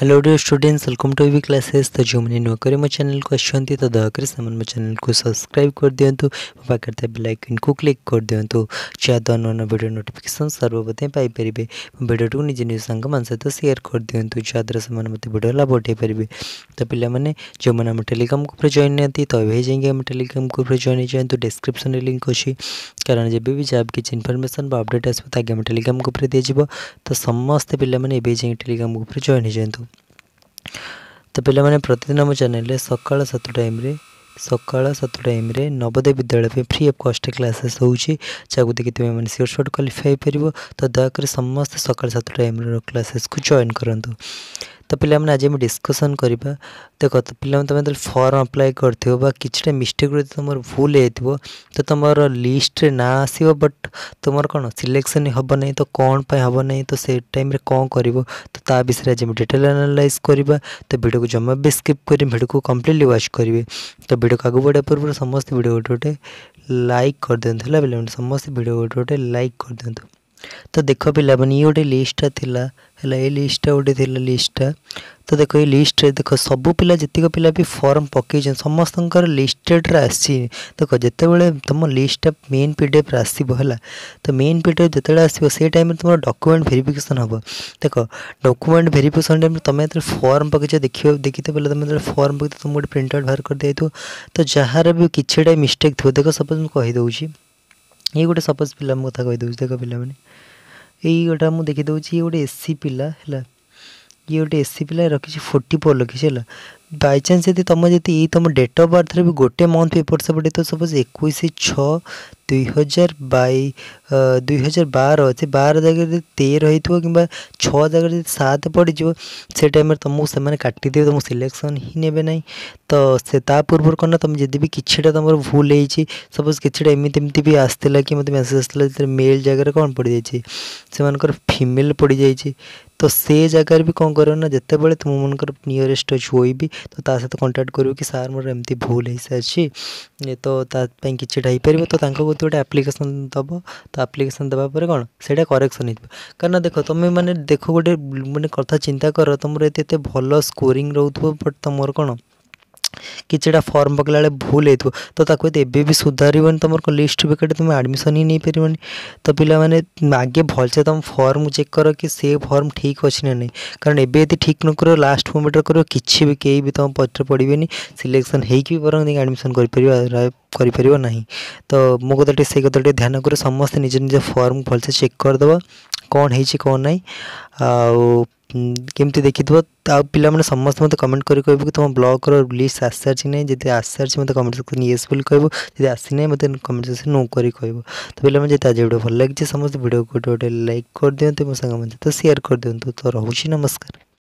hello dear students welcome to V classes तो जो मैंने नौकरी मो चैनल को अच्छी तो दयाकर से मो चैनल को सब्सक्राइब कर दिंतु तो पाखे करते बेलाइकन को क्लिक कर दिंतु जहाँ नुआ नुआ भिड नोटिफिकेसन सर्वप्रथमे पाइपर भिडटी निज निजी सांग सहित सेयार कर दिंतु जहाँद्वारा से भिड लाभ उठाई पारे तो पे तो तो जो मैंने आम टेलीग्राम ग्रुप जॉन ना तो ये जाएंगे आम टेलीग्राम ग्रुप जॉन हो जातु डिस्क्रिप्सन लिंक अच्छी कारण जब भी जहाँ किसी इनफर्मेशन अपडेट आसो आगे आम टेलीग्राम ग्रुप दिजाव तो समस्ते पे जाए टेलीग्राम ग्रुप जॉन हो जातु ତ ପିଲାମାନେ ପ୍ରତିଦିନ ଆମ ଚ୍ୟାନେଲରେ ସକାଳ ସାତ ଟାଇମ୍ରେ ସକାଳ ସାତ ଟାଇମ୍ରେ ନବୋଦୟ ବିଦ୍ୟାଳୟ ପାଇଁ ଫ୍ରି ଅଫ୍ କଷ୍ଟରେ କ୍ଲାସେସ୍ ହେଉଛି ଯାହାକୁ ଦେଖି ତୁମେମାନେ ସିଓର ସଟ୍ କ୍ୱାଲିଫାଇ ହେଇପାରିବ ତ ଦୟାକରି ସମସ୍ତେ ସକାଳ ସାତ ଟାଇମ୍ର କ୍ଲାସେସ୍କୁ ଜଏନ୍ କରନ୍ତୁ तो पे आज डिस्कसन करवा देख तो पे तुम जो फर्म अप्लाई कर कि मिस्टेक जो तुम भूल हो तो तुम लिस्ट्रे ना आस बट तुम कौन सिलेक्शन हम ना तो कौन पर हम नहीं तो से टाइम कौन कर तो विषय आज डिटेल एनालैज करवा तो भिडियो को जमा भी स्कीप कर भिडियो को कम्प्लीटली व्वाच करेंगे तो भिडियो आगे बढ़ा पूर्व समस्त भिड गोटे गोटे लाइक कर दिखाँ समस्त भिड गोटे गोटे लाइक कर दिखाँ ତ ଦେଖ ପିଲାମାନେ ଇଏ ଗୋଟେ ଲିଷ୍ଟଟା ଥିଲା ହେଲା ଏ ଲିଷ୍ଟଟା ଗୋଟେ ଥିଲା ଲିଷ୍ଟଟା ତ ଦେଖ ଏ ଲିଷ୍ଟରେ ଦେଖ ସବୁ ପିଲା ଯେତିକ ପିଲା ବି ଫର୍ମ ପକାଇଛନ୍ତି ସମସ୍ତଙ୍କର ଲିଷ୍ଟେଡ଼୍ରେ ଆସିଛି ଦେଖ ଯେତେବେଳେ ତୁମ ଲିଷ୍ଟଟା ମେନ୍ ପି ଡି ଏଫ୍ରେ ଆସିବ ହେଲା ତ ମେନ୍ ପି ଡି ଏଫ୍ ଯେତେବେଳେ ଆସିବ ସେ ଟାଇମ୍ରେ ତୁମର ଡକୁମେଣ୍ଟ ଭେରିଫିକେସନ୍ ହେବ ଦେଖ ଡକୁମେଣ୍ଟ ଭେରିଫିକେସନ୍ ଟାଇମ୍ରେ ତୁମେ ଯେତେବେଳେ ଫର୍ମ ପକାଇଛ ଦେଖିବ ଦେଖିତେ ବୋଲେ ତୁମେ ଯେତେବେଳେ ଫର୍ମ ପକାଇ ତୁମକୁ ଗୋଟେ ପ୍ରିଣ୍ଟ ଆଉଟ୍ ବାହାର କରିଦିଆଯାଇଥିବ ତ ଯାହାର ବି କିଛିଟା ମିଷ୍ଟେକ୍ ଥିବ ଦେଖ ସପୋଜ୍ ମୁଁ କହିଦେଉଛି ଇଏ ଗୋଟେ ସପୋଜ୍ ପିଲା ମୁଁ କଥା କହିଦେଉଛି ଦେଖ ପିଲାମାନେ ଏଇ ଗୋଟା ମୁଁ ଦେଖିଦେଉଛି ଇଏ ଗୋଟେ ଏସ୍ ସି ପିଲା ହେଲା ଇଏ ଗୋଟେ ଏସ୍ ସି ପିଲା ରଖିଛି ଫୋର୍ଟି ଫୋର୍ ରଖିଛି ହେଲା ବାଇ ଚାନ୍ସ ଯଦି ତୁମ ଯଦି ଏଇ ତୁମ ଡେଟ୍ ଅଫ୍ ବାର୍ଥରେ ବି ଗୋଟେ ମନ୍ଥ ଏପଟ ସେପଟେ ତ ସପୋଜ୍ ଏକୋଇଶ ଛଅ ଦୁଇହଜାର ବାଇ ଦୁଇହଜାର ବାର ଅଛି ବାର ଜାଗାରେ ଯଦି ତେର ହେଇଥିବ କିମ୍ବା ଛଅ ଜାଗାରେ ଯଦି ସାତ ପଡ଼ିଯିବ ସେ ଟାଇମ୍ରେ ତୁମକୁ ସେମାନେ କାଟିଦେବେ ତୁମକୁ ସିଲେକ୍ସନ୍ ହିଁ ନେବେ ନାହିଁ ତ ସେ ତା ପୂର୍ବରୁ କ'ଣ ନା ତୁମେ ଯଦି ବି କିଛିଟା ତୁମର ଭୁଲ ହେଇଛି ସପୋଜ୍ କିଛିଟା ଏମିତି ଏମିତି ବି ଆସିଥିଲା କି ମୋତେ ମେସେଜ୍ ଆସିଥିଲା ଯେତେବେଳେ ମେଲ୍ ଜାଗାରେ କ'ଣ ପଡ଼ିଯାଇଛି ସେମାନଙ୍କର ଫିମେଲ୍ ପଡ଼ିଯାଇଛି ତ ସେ ଜାଗାରେ ବି କ'ଣ କରିବ ନା ଯେତେବେଳେ ତୁମମାନଙ୍କର ନିୟରେଷ୍ଟ ଅଛି ହୋଇବି ତ ତା ସହିତ କଣ୍ଟାକ୍ଟ କରିବ କି ସାର୍ ମୋର ଏମିତି ଭୁଲ ହେଇସାରିଛି ତ ତା ପାଇଁ କିଛିଟା ହେଇପାରିବ ତ ତାଙ୍କ ଏମିତି ଗୋଟେ ଆପ୍ଲିକେସନ୍ ଦେବ ତ ଆପ୍ଲିକେସନ୍ ଦେବା ପରେ କ'ଣ ସେଇଟା କରେକ୍ସନ୍ ହେଇଯିବ କାରଣ ଦେଖ ତୁମେ ମାନେ ଦେଖ ଗୋଟେ ମାନେ କଥା ଚିନ୍ତା କର ତୁମର ଏତେ ଏତେ ଭଲ ସ୍କୋରିଂ ରହୁଥିବ ବଟ୍ ତୁମର କ'ଣ କିଛିଟା ଫର୍ମ ପକାଇଲା ବେଳେ ଭୁଲ ହେଇଥିବ ତ ତାକୁ ଯଦି ଏବେ ବି ସୁଧାରିବନି ତମର ଲିଷ୍ଟ ବେକାରରେ ତୁମେ ଆଡ଼ମିସନ୍ ହିଁ ନେଇପାରିବନି ତ ପିଲାମାନେ ଆଗେ ଭଲସେ ତୁମ ଫର୍ମ ଚେକ୍ କର କି ସେ ଫର୍ମ ଠିକ୍ ଅଛି ନା ନାହିଁ କାରଣ ଏବେ ଯଦି ଠିକ୍ ନ କରିବ ଲାଷ୍ଟ ମୁମେଣ୍ଟରେ କରିବ କିଛି ବି କେହି ବି ତୁମ ପଛରେ ପଡ଼ିବେନି ସିଲେକ୍ସନ୍ ହେଇକି ବି ବରଂ ଯାଇକି ଆଡ଼ମିସନ୍ କରିପାରିବ କରିପାରିବ ନାହିଁ ତ ମୋ କଥା ଟିକେ ସେଇ କଥା ଟିକେ ଧ୍ୟାନ କରେ ସମସ୍ତେ ନିଜ ନିଜ ଫର୍ମ ଭଲସେ ଚେକ୍ କରିଦେବ କ'ଣ ହେଇଛି କ'ଣ ନାହିଁ ଆଉ କେମିତି ଦେଖିଥିବ ଆଉ ପିଲାମାନେ ସମସ୍ତେ ମୋତେ କମେଣ୍ଟ କରି କହିବୁ କି ତୁମ ବ୍ଲଗ୍ର ଲିଷ୍ଟ ଆସିସାରିଛି ନାହିଁ ଯଦି ଆସିସାରିଛି ମୋତେ କମେଣ୍ଟ ସେକ୍ସନ୍ ୟେସ୍ ବୋଲି କହିବୁ ଯଦି ଆସିନାହିଁ ମୋତେ କମେଣ୍ଟ ସେକ୍ସନ୍ ନୋ କରି କହିବୁ ତ ପିଲାମାନେ ଯଦି ଆଜି ଭିଡ଼ିଓ ଭଲ ଲାଗିଛି ସମସ୍ତେ ଭିଡ଼ିଓକୁ ଗୋଟେ ଗୋଟେ ଲାଇକ୍ କରିଦିଅନ୍ତୁ ମୋ ସାଙ୍ଗମାନେ ସହିତ ସେୟାର କରିଦିଅନ୍ତୁ ତ ରହୁଛି ନମସ୍କାର